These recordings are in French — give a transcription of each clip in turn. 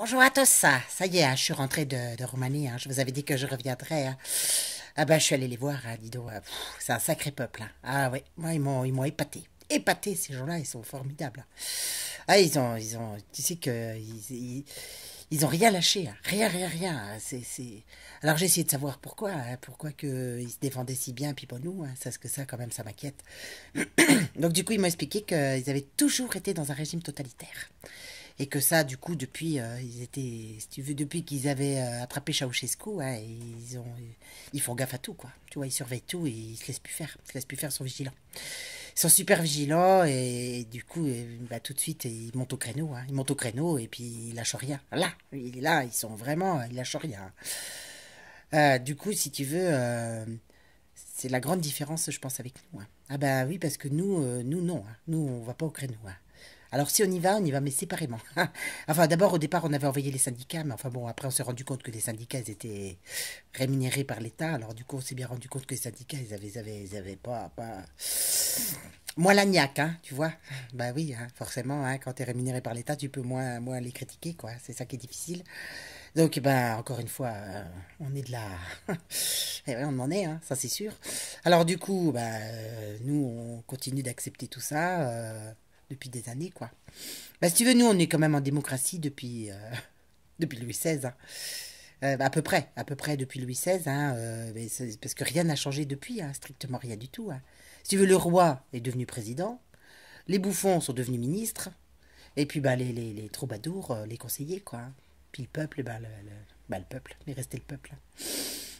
Bonjour à tous. Ah, ça y est, hein, je suis rentrée de, Roumanie. Hein. je vous avais dit que je reviendrais. Hein. Ah ben, je suis allée les voir, à Dido. Euh, c'est un sacré peuple. Ah oui, moi, ils m'ont, ils m'ont épaté. Épaté, ces gens-là, ils sont formidables. Ah, ils ont, ils ont, tu sais que ils, ils, ont rien lâché, rien, rien, rien. C'est, c'est... Alors j'ai essayé de savoir pourquoi, pourquoi qu'ils ils se défendaient si bien, puis pour nous, ça, ce que ça, quand même, ça m'inquiète. Donc du coup, ils m'ont expliqué qu'ils avaient toujours été dans un régime totalitaire et que ça, du coup, depuis, euh, ils étaient, si tu veux, depuis qu'ils avaient euh, attrapé Ceausescu, hein, ils ont, ils font gaffe à tout, quoi. Tu vois, ils surveillent tout et ils se laissent plus faire, ils se laissent plus faire, ils sont vigilants. Ils sont super vigilants et, du coup, bah, tout de suite, ils montent au créneau, hein. ils montent au créneau et puis ils lâchent rien. Là, ils sont vraiment, ils lâchent rien. Euh, du coup, si tu veux, c'est la grande différence, je pense, avec nous. Hein. Ah ben oui, parce que nous, nous non, nous on va pas au créneau. Alors si on y va, on y va, mais séparément. enfin, d'abord, au départ, on avait envoyé les syndicats, mais enfin bon, après, on s'est rendu compte que les syndicats, ils étaient rémunérés par l'État. Alors du coup, on s'est bien rendu compte que les syndicats, ils avaient, ils avaient, pas, pas... Moins l'agnac, hein, tu vois. Bah oui, hein, forcément, hein, quand tu es rémunéré par l'État, tu peux moins, moins les critiquer, quoi. C'est ça qui est difficile. Donc, eh ben, encore une fois, euh, on est de là. Et eh on en est, hein, ça c'est sûr. Alors, du coup, bah, euh, nous, on continue d'accepter tout ça. Euh, depuis des années, quoi. Bah, si tu veux, nous, on est quand même en démocratie depuis, euh, depuis Louis XVI. Hein. Euh, à peu près, à peu près depuis Louis XVI, hein, euh, parce que rien n'a changé depuis, hein, strictement rien du tout. Hein. Si tu veux, le roi est devenu président, les bouffons sont devenus ministres, et puis bah, les, les, troubadours, les conseillers, quoi. Puis le peuple, bah, le, peuple, mais bah, restez le peuple.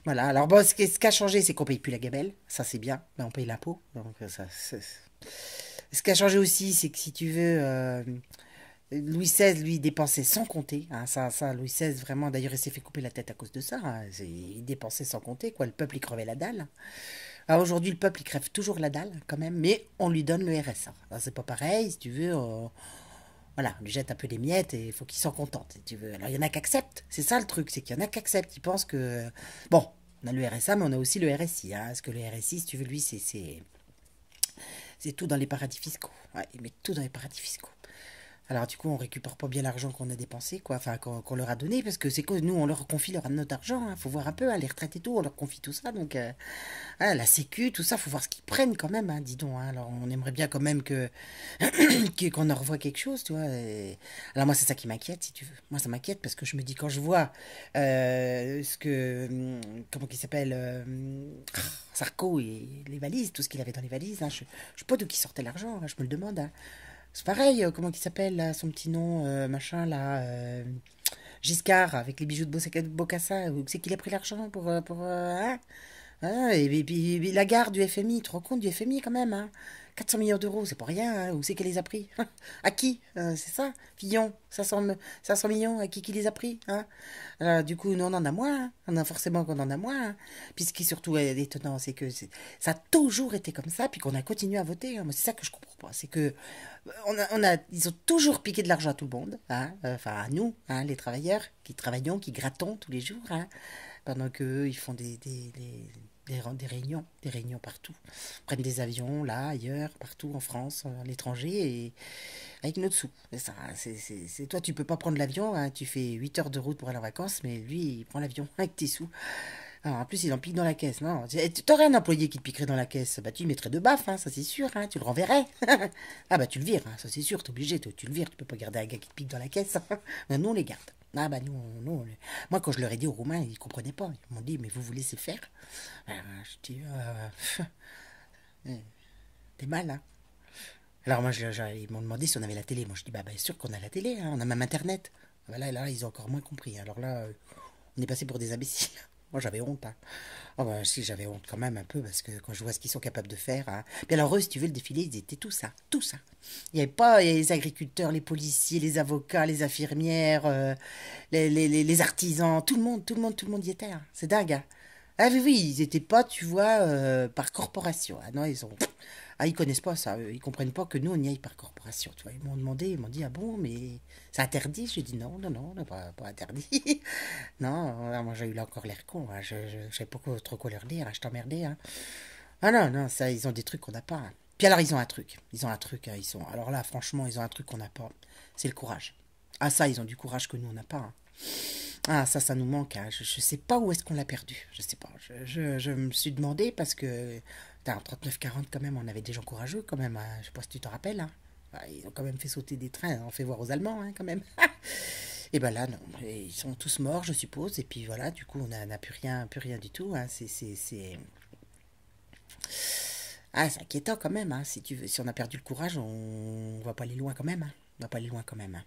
Voilà, alors bon, ce qui a changé, c'est qu'on paye plus la gabelle, ça c'est bien, mais on paye l'impôt, donc ça... Ce qui a changé aussi, c'est que si tu veux, euh, Louis XVI, lui, dépensait sans compter. Hein. ça, Louis XVI, vraiment, d'ailleurs, il s'est fait couper la tête à cause de ça. Hein. il dépensait sans compter, quoi. Le peuple, il crevait la dalle. Aujourd'hui, le peuple, il crève toujours la dalle, quand même, mais on lui donne le hein. RSA. C'est pas pareil, si tu veux. voilà, on lui jette un peu les miettes et il faut qu'il s'en contente, tu veux. Alors, il y en a qui acceptent. C'est ça le truc, c'est qu'il y en a qui acceptent. Ils pensent que. Bon, on a le RSA, mais on a aussi le RSI. parce que le RSI, si tu veux, lui, c'est c'est tout dans les paradis fiscaux. Ouais, ils mettent tout dans les paradis fiscaux. Alors du coup, on récupère pas bien l'argent qu'on a dépensé, quoi, enfin qu'on leur a donné, parce que c'est que nous, on leur confie leur, notre argent, Il hein. faut voir un peu, hein, les retraites et tout, on leur confie tout ça, donc euh, hein, la sécu, tout ça, faut voir ce qu'ils prennent quand même, dis donc. alors on aimerait bien quand même que qu'on en revoie quelque chose, tu vois. Alors moi, c'est ça qui m'inquiète, si tu veux. Moi, ça m'inquiète parce que je me dis quand je vois euh, ce que hum, comment qu'il s'appelle euh, Sarko et les valises, tout ce qu'il avait dans les valises, je, ne sais pas d'où qui sortait l'argent, je me le demande. C'est pareil, euh, comment il s'appelle, là, son petit nom, euh, machin, là, euh, Giscard, avec les bijoux de Bocassa, où c'est qu'il a pris l'argent pour... pour hein ah, et, puis la gare du FMI, tu te rends compte du FMI quand même 400 hein millions d'euros, c'est pas rien, hein où c'est qu'elle les a pris À qui euh, C'est ça Fillon, 500, 500 millions, à qui qui les a pris hein euh, Du coup, nous, on en a moins, on a forcément qu'on en a moins. Puis ce qui surtout est étonnant, c'est que ça a toujours été comme ça, puis qu'on a continué à voter. Moi, c'est ça que je comprends pas, c'est que euh, on a, on a, ils ont toujours piqué de l'argent à tout le monde, enfin à nous, les travailleurs qui travaillons, qui grattons tous les jours pendant qu'eux, ils font des, des, réunions, des réunions partout. prennent des avions, là, ailleurs, partout, en France, à l'étranger, et avec nos dessous. Ça, c'est, Toi, tu peux pas prendre l'avion, hein, tu fais 8 heures de route pour aller en vacances, mais lui, il prend l'avion avec tes sous. Ah, en plus, il en pique dans la caisse, non eh, T'aurais un employé qui te piquerait dans la caisse, bah tu lui mettrais de baffes, hein, ça c'est sûr, hein, tu le renverrais. ah bah tu le vires, ça c'est sûr, t'es obligé, tu le vires, tu peux pas garder un gars qui te pique dans la caisse. non, on les garde. Ah bah non. Moi, quand je leur ai dit aux Roumains, ils ne comprenaient pas. Ils m'ont dit, mais vous voulez laissez faire ah, Je dis, euh, euh, t'es mal, hein Alors moi, ils m'ont demandé si on avait la télé. Moi, je dis, bah bien bah, sûr qu'on a la télé, hein. on a même Internet. voilà là, là, ils ont encore moins compris. Alors là, euh, on est passé pour des imbéciles. Moi, j'avais honte. Hein. ah ben, si, j'avais honte quand même un peu, parce que quand je vois ce qu'ils sont capables de faire. Mais hein. alors, eux, si tu veux, le défilé, ils étaient tout ça, tout ça. Il n'y avait pas les agriculteurs, les policiers, les avocats, les infirmières, euh, les, les, artisans, tout le monde, tout le monde, tout le monde y était. Hein. C'est dingue. Ah oui, oui, ils n'étaient pas, tu vois, euh, par corporation. Ah non, ils ont ah, ils connaissent pas ça, ils comprennent pas que nous, on y aille par corporation. Tu vois. Ils m'ont demandé, ils m'ont dit, ah bon, mais c'est interdit J'ai dit, non, non, non, pas, pas interdit. non, moi j'ai eu là encore l'air con, hein. je, ne pas trop quoi leur dire, hein, je t'emmerdais. Hein. Ah non, non, ça, ils ont des trucs qu'on n'a pas. Puis alors, ils ont un truc, ils ont un truc, ils sont. Alors là, franchement, ils ont un truc qu'on n'a pas, c'est le courage. Ah ça, ils ont du courage que nous, on n'a pas. Ah, ça, ça nous manque. Hein. Je ne sais pas où est-ce qu'on l'a perdu. Je sais pas. Je, me suis demandé parce que. 39-40, quand même, on avait des gens courageux, quand même. Hein. Je sais pas si tu te rappelles. Hein. Bah, ils ont quand même fait sauter des trains. On fait voir aux Allemands, hein, quand même. et ben là, non. Ils sont tous morts, je suppose. Et puis voilà, du coup, on n'a plus rien, plus rien du tout. C'est. Ah, inquiétant quand même. Si, tu veux, si on a perdu le courage, on ne va pas aller loin quand même. On va pas aller loin quand même.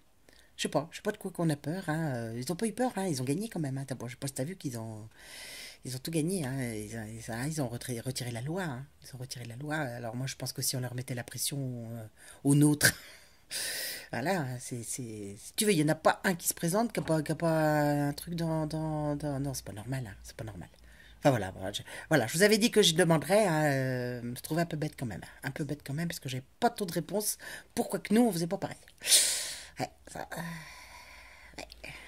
Je sais pas, je sais pas de quoi qu'on a peur. Hein. Euh, ils ont pas eu peur, hein. ils ont gagné quand même. Hein. Bon, je pense tu as vu qu'ils ont, ils ont tout gagné. Hein. Ils, ils, ont retiré, retiré la loi. Hein. Ils ont retiré la loi. Alors moi, je pense que si on leur mettait la pression euh, aux nôtres, voilà, hein, c'est, si tu veux, il y en a pas un qui se présente, qui n'a pas, pas, un truc dans, dans, dans... non, c'est pas normal, hein. c'est pas normal. Enfin voilà, voilà je, vous avais dit que je demanderais, hein, euh, me je trouvais un peu bête quand même, un peu bête quand même, parce que j'avais pas trop de réponse Pourquoi que nous, on faisait pas pareil. はい、はい